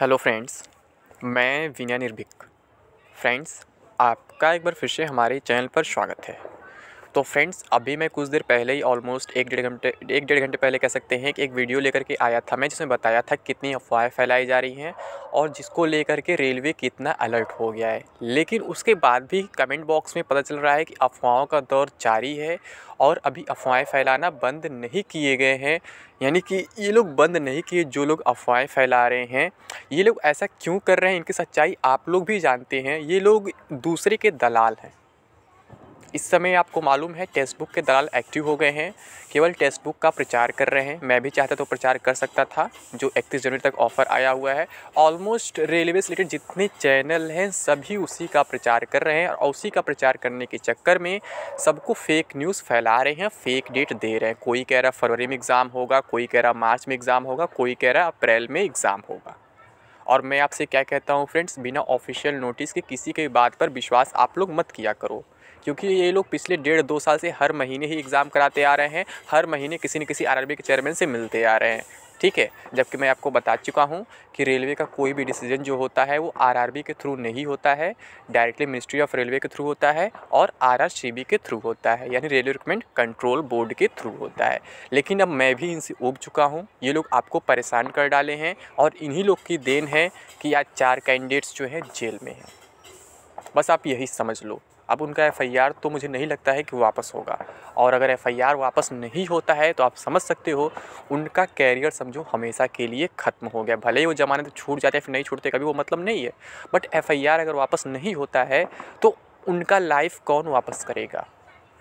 hello friends मैं विनय निर्भिक friends आपका एक बार फिर से हमारे चैनल पर स्वागत है तो फ्रेंड्स अभी मैं कुछ देर पहले ही ऑलमोस्ट एक डेढ़ घंटे एक डेढ़ घंटे पहले कह सकते हैं कि एक वीडियो लेकर के आया था मैं जिसमें बताया था कितनी अफवाहें फैलाई जा रही हैं और जिसको लेकर के रेलवे कितना अलर्ट हो गया है लेकिन उसके बाद भी कमेंट बॉक्स में पता चल रहा है कि अफवाहों का दौर जारी है और अभी अफवाहें फैलाना बंद नहीं किए गए हैं यानी कि ये लोग बंद नहीं किए जो लोग अफवाहें फैला रहे हैं ये लोग ऐसा क्यों कर रहे हैं इनकी सच्चाई आप लोग भी जानते हैं ये लोग दूसरे के दलाल हैं इस समय आपको मालूम है टेक्स्ट बुक के दलाल एक्टिव हो गए हैं केवल टेक्स्ट बुक का प्रचार कर रहे हैं मैं भी चाहता तो प्रचार कर सकता था जो इकतीस जनवरी तक ऑफर आया हुआ है ऑलमोस्ट रेलवे से रिलेटेड जितने चैनल हैं सभी उसी का प्रचार कर रहे हैं और उसी का प्रचार करने के चक्कर में सबको फेक न्यूज़ फैला रहे हैं फेक डेट दे रहे हैं कोई कह रहा फरवरी में एग्ज़ाम होगा कोई कह रहा मार्च में एग्ज़ाम होगा कोई कह रहा अप्रैल में एग्ज़ाम होगा और मैं आपसे क्या कहता हूँ फ्रेंड्स बिना ऑफिशियल नोटिस के किसी के बात पर विश्वास आप लोग मत किया करो क्योंकि ये लोग पिछले डेढ़ दो साल से हर महीने ही एग्ज़ाम कराते आ रहे हैं हर महीने किसी न किसी आर के चेयरमैन से मिलते आ रहे हैं ठीक है जबकि मैं आपको बता चुका हूँ कि रेलवे का कोई भी डिसीजन जो होता है वो आरआरबी के थ्रू नहीं होता है डायरेक्टली मिनिस्ट्री ऑफ रेलवे के थ्रू होता है और आरआरसीबी के थ्रू होता है यानी रेलवे रिकमेंट कंट्रोल बोर्ड के थ्रू होता है लेकिन अब मैं भी इनसे उब चुका हूँ ये लोग आपको परेशान कर डाले हैं और इन्हीं लोग की देन है कि आज चार कैंडिडेट्स जो हैं जेल में हैं बस आप यही समझ लो अब उनका एफ़ तो मुझे नहीं लगता है कि वापस होगा और अगर एफ़ वापस नहीं होता है तो आप समझ सकते हो उनका कैरियर समझो हमेशा के लिए ख़त्म हो गया भले ही वो ज़माने तो छूट जाते हैं फिर नहीं छूटते कभी वो मतलब नहीं है बट एफ़ अगर वापस नहीं होता है तो उनका लाइफ कौन वापस करेगा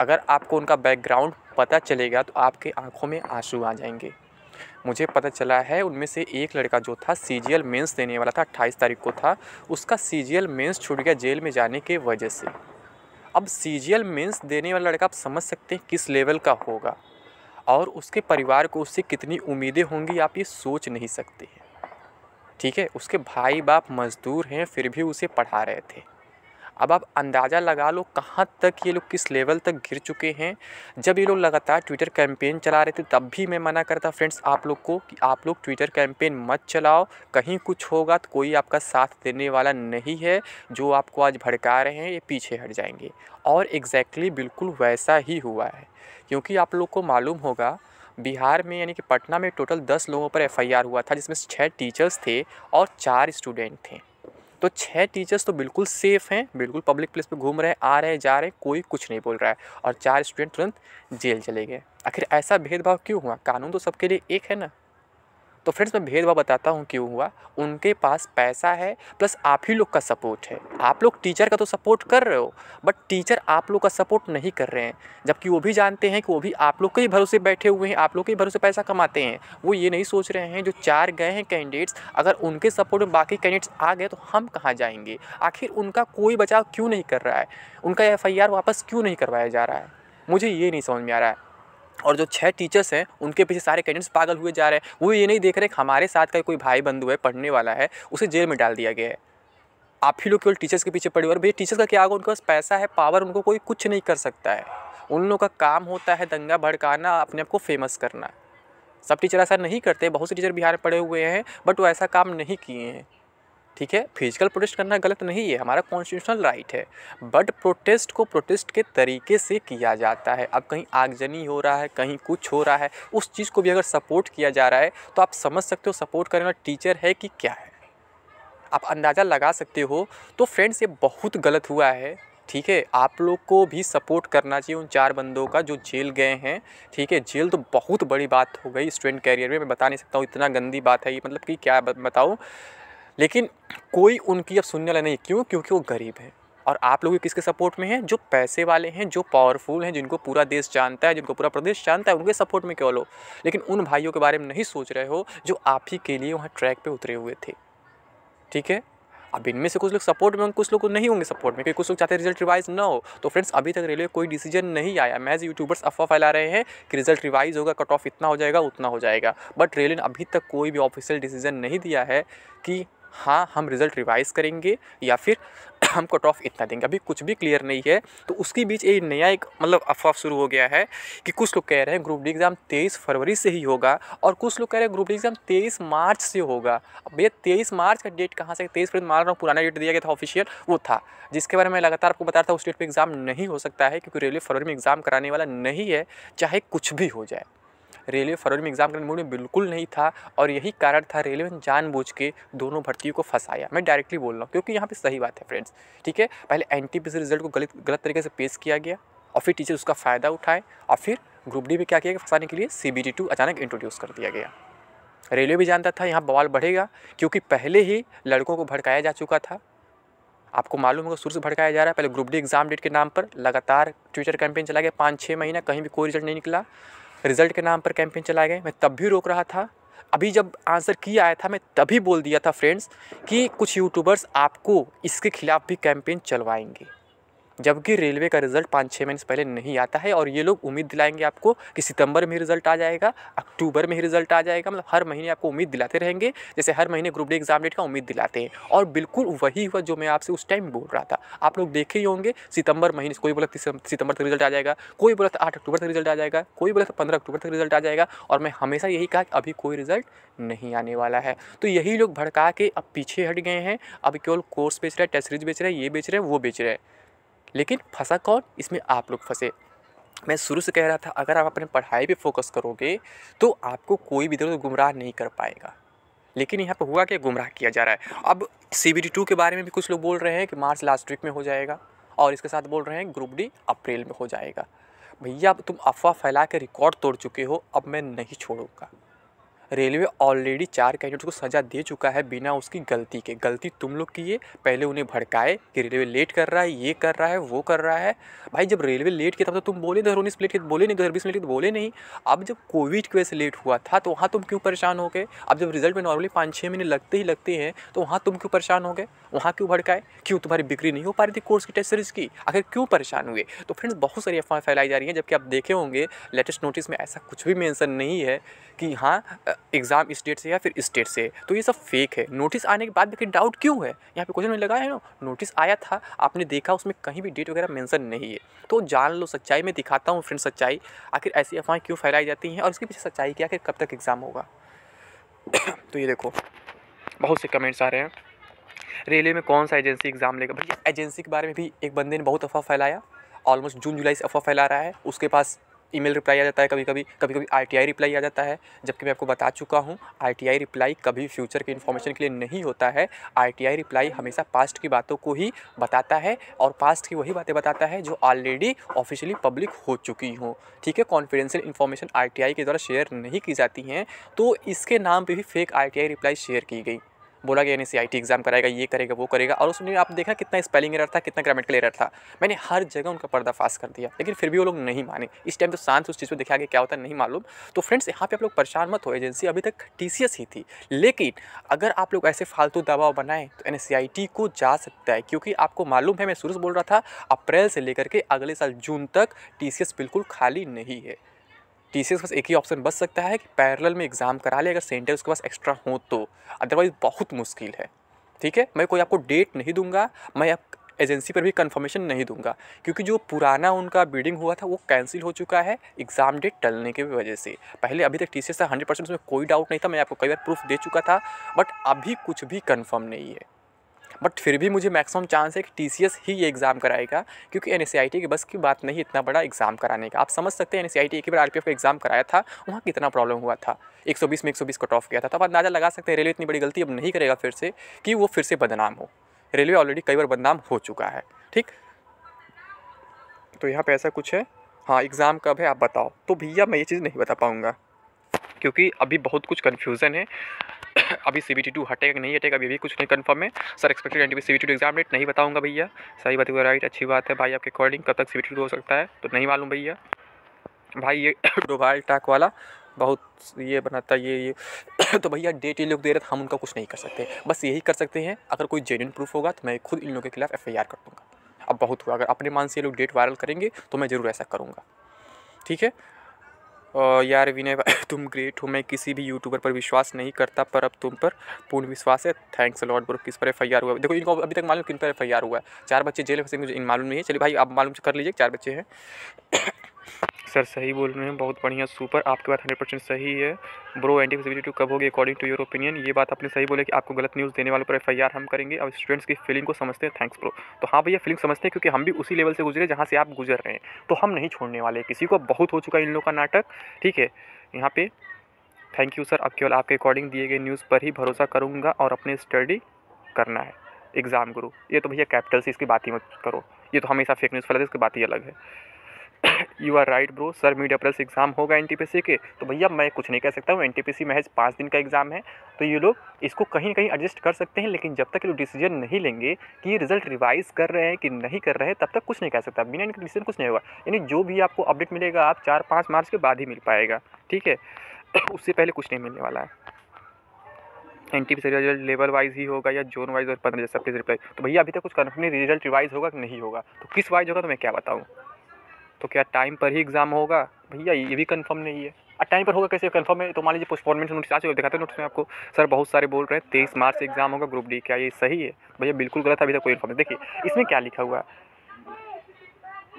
अगर आपको उनका बैकग्राउंड पता चलेगा तो आपके आंखों में आंसू आ जाएंगे मुझे पता चला है उनमें से एक लड़का जो था सी जी मेन्स देने वाला था अट्ठाईस तारीख को था उसका सी जी मेंस छूट गया जेल में जाने के वजह से अब सी जी एल मीन्स देने वाला लड़का आप समझ सकते हैं किस लेवल का होगा और उसके परिवार को उससे कितनी उम्मीदें होंगी आप ये सोच नहीं सकते हैं ठीक है उसके भाई बाप मज़दूर हैं फिर भी उसे पढ़ा रहे थे अब आप अंदाज़ा लगा लो कहाँ तक ये लोग किस लेवल तक गिर चुके हैं जब ये लोग लगातार ट्विटर कैंपेन चला रहे थे तब भी मैं मना करता फ्रेंड्स आप लोग को कि आप लोग ट्विटर कैंपेन मत चलाओ कहीं कुछ होगा तो कोई आपका साथ देने वाला नहीं है जो आपको आज भड़का रहे हैं ये पीछे हट जाएंगे और एग्जैक्टली exactly बिल्कुल वैसा ही हुआ है क्योंकि आप लोग को मालूम होगा बिहार में यानी कि पटना में टोटल दस लोगों पर एफ़ हुआ था जिसमें छः टीचर्स थे और चार स्टूडेंट थे तो छः टीचर्स तो बिल्कुल सेफ़ हैं बिल्कुल पब्लिक प्लेस पे घूम रहे हैं आ रहे जा रहे हैं कोई कुछ नहीं बोल रहा है और चार स्टूडेंट तुरंत जेल चले गए आखिर ऐसा भेदभाव क्यों हुआ कानून तो सबके लिए एक है ना तो फ्रेंड्स मैं भेदभाव बताता हूँ क्यों हुआ उनके पास पैसा है प्लस आप ही लोग का सपोर्ट है आप लोग टीचर का तो सपोर्ट कर रहे हो बट टीचर आप लोग का सपोर्ट नहीं कर रहे हैं जबकि वो भी जानते हैं कि वो भी आप लोग के ही भरोसे बैठे हुए हैं आप लोग के ही भरोसे पैसा कमाते हैं वो ये नहीं सोच रहे हैं जो चार गए हैं कैंडिडेट्स अगर उनके सपोर्ट में बाकी कैंडिडेट्स आ गए तो हम कहाँ जाएंगे आखिर उनका कोई बचाव क्यों नहीं कर रहा है उनका एफ वापस क्यों नहीं करवाया जा रहा है मुझे ये नहीं समझ में आ रहा है और जो छः टीचर्स हैं उनके पीछे सारे कैंडिडेट्स पागल हुए जा रहे हैं वो ये नहीं देख रहे हमारे साथ का कोई भाई बंधु है पढ़ने वाला है उसे जेल में डाल दिया गया है आप ही लोग केवल टीचर्स के पीछे पड़े हुए भैया टीचर्स का क्या होगा उनके पास पैसा है पावर उनको कोई कुछ नहीं कर सकता है उन लोगों का काम होता है दंगा भड़काना अपने आप को फेमस करना सब टीचर ऐसा नहीं करते बहुत से टीचर बिहार में पढ़े हुए हैं बट वो ऐसा काम नहीं किए हैं ठीक है फिजिकल प्रोटेस्ट करना गलत नहीं है हमारा कॉन्स्टिट्यूशनल राइट है बट प्रोटेस्ट को प्रोटेस्ट के तरीके से किया जाता है अब कहीं आगजनी हो रहा है कहीं कुछ हो रहा है उस चीज़ को भी अगर सपोर्ट किया जा रहा है तो आप समझ सकते हो सपोर्ट करने वाला टीचर है कि क्या है आप अंदाज़ा लगा सकते हो तो फ्रेंड्स ये बहुत गलत हुआ है ठीक है आप लोग को भी सपोर्ट करना चाहिए उन चार बंदों का जो जेल गए हैं ठीक है जेल तो बहुत बड़ी बात हो गई स्टूडेंट कैरियर में मैं बता नहीं सकता हूँ इतना गंदी बात है ये मतलब कि क्या बताऊँ लेकिन कोई उनकी अब सुनने वाला नहीं क्यों क्योंकि वो गरीब हैं और आप लोग किसके सपोर्ट में हैं जो पैसे वाले हैं जो पावरफुल हैं जिनको पूरा देश जानता है जिनको पूरा प्रदेश जानता है उनके सपोर्ट में क्यों लो लेकिन उन भाइयों के बारे में नहीं सोच रहे हो जो आप ही के लिए वहाँ ट्रैक पर उतरे हुए थे ठीक है अब इनमें से कुछ लोग सपोर्ट में कुछ लोग नहीं होंगे सपोर्ट में क्योंकि कुछ लोग चाहते हैं रिजल्ट रिवाइज ना हो तो फ्रेंड्स अभी तक रेलवे कोई डिसीजन नहीं आया मैं यूट्यूबर्स अफवाह फैला रहे हैं कि रिजल्ट रिवाइज होगा कट ऑफ इतना हो जाएगा उतना हो जाएगा बट रेलवे ने अभी तक कोई भी ऑफिशियल डिसीजन नहीं दिया है कि हाँ हम रिज़ल्ट रिवाइज़ करेंगे या फिर हम कट ऑफ इतना देंगे अभी कुछ भी क्लियर नहीं है तो उसके बीच ये नया एक मतलब अफवाह शुरू हो गया है कि कुछ लोग कह रहे हैं ग्रुप डी एग्ज़ाम तेईस फरवरी से ही होगा और कुछ लोग कह रहे हैं ग्रुप डी एग्ज़ाम तेईस मार्च से होगा अब भैया तेईस मार्च का डेट कहाँ से तेईस फरवरी मार्च रहा पुराना डेट दिया गया था ऑफिशियल वो था जिसके बारे में लगातार आपको बता रहा था उस डेट पर एग्ज़ाम नहीं हो सकता है क्योंकि रेलवे फरवरी में एग्ज़ाम कराने वाला नहीं है चाहे कुछ भी हो जाए रेलवे फरवरी में एग्ज़ाम करने मूड में बिल्कुल नहीं था और यही कारण था रेलवे ने जानबूझ के दोनों भर्तियों को फंसाया मैं डायरेक्टली बोल रहा हूँ क्योंकि यहाँ पर सही बात है फ्रेंड्स ठीक है पहले एन रिजल्ट को गलत गलत तरीके से पेश किया गया और फिर टीचर उसका फ़ायदा उठाए और फिर ग्रुप डी में क्या किया गया फंसाने के लिए सी बी टी टू अचानक इंट्रोड्यूस कर दिया गया रेलवे भी जानता था यहाँ बवाल बढ़ेगा क्योंकि पहले ही लड़कों को भड़काया जा चुका था आपको मालूम होगा शुरू से भड़काया जा रहा है पहले ग्रुप डी एग्ज़ाम डेट के नाम पर लगातार ट्विटर कैंपेन चला गया पाँच छः महीना कहीं भी कोई रिजल्ट नहीं निकला रिजल्ट के नाम पर कैंपेन चलाए गए मैं तब भी रोक रहा था अभी जब आंसर की आया था मैं तभी बोल दिया था फ्रेंड्स कि कुछ यूट्यूबर्स आपको इसके खिलाफ़ भी कैंपेन चलवाएंगे जबकि रेलवे का रिज़ल्ट पाँच छः महीने से पहले नहीं आता है और ये लोग उम्मीद दिलाएंगे आपको कि सितंबर में रिज़ल्ट आ जाएगा अक्टूबर में रिज़ल्ट आ जाएगा मतलब हर महीने आपको उम्मीद दिलाते रहेंगे जैसे हर महीने ग्रुप डी एग्जाम डेट का उम्मीद दिलाते हैं और बिल्कुल वही हुआ जो मैं आपसे उस टाइम बोल रहा था आप लोग देखे ही होंगे सितंबर महीने कोई बोला सितंबर तक रिजल्ट आ जाएगा कोई बोला आठ अक्टूबर तक रिजल्ट आ जाएगा कोई बोला पंद्रह अक्टूबर तक रिजल्ट आ जाएगा और मैं हमेशा यही कहा कि अभी कोई रिजल्ट नहीं आने वाला है तो यही लोग भड़का के अब पीछे हट गए हैं अब केवल कोर्स बेच रहे हैं टेस्ट सीरीज बेच रहे हैं ये बेच रहे हैं वो बेच रहे हैं लेकिन फंसा कौन इसमें आप लोग फंसे मैं शुरू से कह रहा था अगर आप अपने पढ़ाई पे फोकस करोगे तो आपको कोई भी इधर गुमराह नहीं कर पाएगा लेकिन यहाँ पर हुआ कि गुमराह किया जा रहा है अब सी बी टू के बारे में भी कुछ लोग बोल रहे हैं कि मार्च लास्ट वीक में हो जाएगा और इसके साथ बोल रहे हैं ग्रुप डी अप्रैल में हो जाएगा भैया अब तुम अफवाह फैला के रिकॉर्ड तोड़ चुके हो अब मैं नहीं छोड़ूंगा रेलवे ऑलरेडी चार कैंडिडेट्स को सज़ा दे चुका है बिना उसकी गलती के गलती तुम लोग की है पहले उन्हें भड़काए कि रेलवे लेट कर रहा है ये कर रहा है वो कर रहा है भाई जब रेलवे लेट किया था तो तुम बोले दो हज़ार उन्नीस प्लेट के बोले नहीं दो हज़ार बीस मिनट बोले नहीं अब जब कोविड की वजह से लेट हुआ था तो वहाँ तुम क्यों परेशान हो गए अब जब रिजल्ट में नॉर्मली पाँच छः महीने लगते ही लगते हैं तो वहाँ तुम क्यों परेशान हो गए वहाँ क्यों भड़काए क्यों तुम्हारी बिक्री नहीं हो पा रही थी कोर्स की टेस्ट सीरीज़ की आखिर क्यों परेशान हुए तो फ्रेंड्स बहुत सारी अफवाहें फैलाई जा रही हैं जबकि आप देखे होंगे लेटेस्ट नोटिस में ऐसा कुछ भी मेंशन नहीं है कि हाँ एग्ज़ाम इस डेट से या फिर इस डेट से तो ये सब फेक है नोटिस आने के बाद देखिए डाउट क्यों है यहाँ पे क्वेश्चन में लगाया है ना नोटिस आया था आपने देखा उसमें कहीं भी डेट वगैरह मेंशन नहीं है तो जान लो सच्चाई में दिखाता हूँ फ्रेंड सच्चाई आखिर ऐसी अफवाहें क्यों फैलाई जाती हैं और इसके पीछे सच्चाई की आखिर कब तक एग्ज़ाम होगा तो ये देखो बहुत से कमेंट्स आ रहे हैं रेलवे में कौन सा एजेंसी एग्ज़ाम लेगा भैया एजेंसी के बारे में भी एक बंदे ने बहुत अफवाह फैलाया ऑलमोस्ट जून जुलाई से अफवाह फैला रहा है उसके पास ईमेल रिप्लाई आ जाता है कभी कभी कभी कभी आरटीआई रिप्लाई आ जाता है जबकि मैं आपको बता चुका हूँ आरटीआई रिप्लाई कभी फ्यूचर के इन्फॉर्मेशन के लिए नहीं होता है आरटीआई रिप्लाई हमेशा पास्ट की बातों को ही बताता है और पास्ट की वही बातें बताता है जो ऑलरेडी ऑफिशियली पब्लिक हो चुकी हों ठीक है कॉन्फिडेंशियल इन्फॉर्मेशन आर के द्वारा शेयर नहीं की जाती हैं तो इसके नाम पर भी फेक आर रिप्लाई शेयर की गई बोला गया यानी सी एग्ज़ाम कराएगा ये करेगा वो करेगा और उसने आप देखा कितना स्पेलिंग एरर था कितना ग्रामेटिकल एरर था मैंने हर जगह उनका पर्दाफाश कर दिया लेकिन फिर भी वो लोग नहीं माने इस टाइम तो शांत उस चीज़ को देखा कि क्या होता नहीं मालूम तो फ्रेंड्स यहाँ पर आप लोग परेशान मत हो एजेंसी अभी तक टी ही थी लेकिन अगर आप लोग ऐसे फालतू दबाव बनाएं तो एन को जा सकता है क्योंकि आपको मालूम है मैं शुरू से बोल रहा था अप्रैल से लेकर के अगले साल जून तक टी बिल्कुल खाली नहीं है टी के पास एक ही ऑप्शन बच सकता है कि पैरल में एग्ज़ाम करा ले अगर सेंटर उसके पास एक्स्ट्रा हो तो अदरवाइज़ बहुत मुश्किल है ठीक है मैं कोई आपको डेट नहीं दूंगा मैं आप एजेंसी पर भी कंफर्मेशन नहीं दूंगा क्योंकि जो पुराना उनका बीडिंग हुआ था वो कैंसिल हो चुका है एग्ज़ाम डेट टलने की वजह से पहले अभी तक टी सी था हंड्रेड परसेंट उसमें कोई डाउट नहीं था मैं आपको कई बार प्रूफ दे चुका था बट अभी कुछ भी कन्फर्म नहीं है बट फिर भी मुझे मैक्सिमम चांस है कि टी ही ये एग्ज़ाम कराएगा क्योंकि एन की बस की बात नहीं इतना बड़ा एग्ज़ाम कराने का आप समझ सकते हैं एन एक बार आर का एग्ज़ाम कराया था वहाँ कितना प्रॉब्लम हुआ था 120 में 120 कट ऑफ गया था तब अंदाज़ा लगा सकते हैं रेलवे इतनी बड़ी गलती अब नहीं करेगा फिर से कि वो फिर से बदनाम हो रेलवे ऑलरेडी कई बार बदनाम हो चुका है ठीक तो यहाँ पे ऐसा कुछ है हाँ एग्ज़ाम कब है आप बताओ तो भैया मैं ये चीज़ नहीं बता पाऊँगा क्योंकि अभी बहुत कुछ कन्फ्यूज़न है अभी सी बी टी टू हटेगा कि नहीं हटेगा अभी भी कुछ नहीं कन्फर्म है sir expected N T C B T two exam date नहीं बताऊंगा भैया सही बात राइट अच्छी बात है भाई आपके अकॉर्डिंग कब तक सी बी टी टू हो सकता है तो नहीं मालूम भैया भाई ये डोभाल टाक वाला बहुत ये बनाता ये ये तो भैया डेट ये लोग दे रहे थे हम उनका कुछ नहीं कर सकते बस यही कर सकते हैं अगर कोई जेन्यून प्रूफ होगा तो मैं खुद इन लोगों के खिलाफ एफ कर दूँगा अब बहुत हुआ अगर अपने मान से ये लोग डेट वायरल करेंगे तो मैं ज़रूर ऐसा करूँगा ठीक है यार विनय तुम ग्रेट हो मैं किसी भी यूट्यूबर पर विश्वास नहीं करता पर अब तुम पर पूर्ण विश्वास है थैंक्स लॉर्ड ब्रो किस पर एफ आई आर हुआ देखो इनको अभी तक मालूम किन पर एफ आई आर हुआ है चार बच्चे जेल में मुझे इन मालूम नहीं है चलिए भाई आप मालूम कर लीजिए चार बच्चे हैं सर सही बोल रहे हैं बहुत बढ़िया सुपर आपके बात हंड्रेड परसेंट सही है ब्रो एंटी विजिबिलिटी कब होगी अकॉर्डिंग टू योर ओपिनियन ये बात आपने सही बोले कि आपको गलत न्यूज़ देने वालों पर एफ हम करेंगे और स्टूडेंट्स की फीलिंग को समझते हैं थैंक्स ब्रो तो हाँ भैया फीलिंग समझते हैं क्योंकि हम भी उसी लेवल से गुजरे जहाँ से आप गुजर रहे हैं तो हम नहीं छोड़ने वाले किसी को बहुत हो चुका है इन लोग का नाटक ठीक है यहाँ पर थैंक यू सर अब केवल आपके अकॉर्डिंग दिए गए न्यूज़ पर ही भरोसा करूँगा और अपने स्टडी करना है एग्ज़ाम गुरु ये तो भैया कैपिटल से इसकी बात ही मत करो ये तो हमेशा फेक न्यूज़ हैं इसकी बात ही अलग है you are right bro sir media plus exam होगा एन के तो भैया मैं कुछ नहीं कह सकता हूँ एन टी महज पाँच दिन का एग्ज़ाम है तो ये लोग इसको कहीं ना कहीं एडजस्ट कर सकते हैं लेकिन जब तक ये लोग डिसीजन नहीं लेंगे कि ये रिजल्ट रिवाइज़ कर रहे हैं कि नहीं कर रहे तब तक कुछ नहीं कह सकता बिना इनका डिसीजन कुछ नहीं होगा यानी जो भी आपको अपडेट मिलेगा आप चार पाँच मार्च के बाद ही मिल पाएगा ठीक है उससे पहले कुछ नहीं मिलने वाला है N T P result level wise ही होगा या जोन वाइज और पंद्रह जैसा प्लीज रिप्लाई तो भैया अभी तक कुछ नहीं रिजल्ट रिवाइज होगा कि नहीं होगा तो किस वाइज होगा तो मैं क्या बताऊँ तो क्या टाइम पर ही एग्ज़ाम होगा भैया ये भी कंफर्म नहीं है और टाइम पर होगा कैसे कंफर्म है तो मान लीजिए पोस्टपोनमेंट नोटिस आ चुके दिखाते हैं नोटिस में आपको सर बहुत सारे बोल रहे हैं तेईस मार्च से एग्जाम होगा ग्रुप डी क्या ये सही है भैया बिल्कुल गलत है अभी तक कोई इन्फॉर्मेशन देखिए इसमें क्या लिखा हुआ है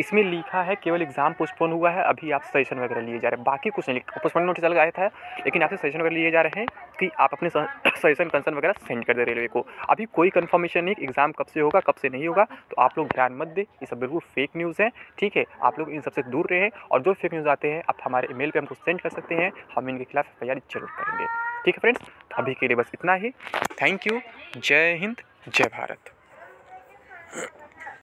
इसमें लिखा है केवल एग्ज़ाम पोस्टपोन हुआ है अभी आप सजेशन वगैरह लिए जा रहे हैं बाकी कुछ नहीं लिखा पोस्टपोन नोटिस अलग आया था लेकिन आपसे सजेशन वगैरह लिए जा रहे हैं कि आप अपने सजेशन कंसर्न वगैरह सेंड कर दे रेलवे को अभी कोई कन्फर्मेशन नहीं एग्ज़ाम कब से होगा कब से नहीं होगा तो आप लोग ध्यान मत दें ये सब बिल्कुल फेक न्यूज़ है ठीक है आप लोग इन सबसे दूर रहें और जो फेक न्यूज़ आते हैं आप हमारे ई पर हमको सेंड कर सकते हैं हम इनके खिलाफ एफ जरूर करेंगे ठीक है फ्रेंड्स तो अभी के लिए बस इतना ही थैंक यू जय हिंद जय भारत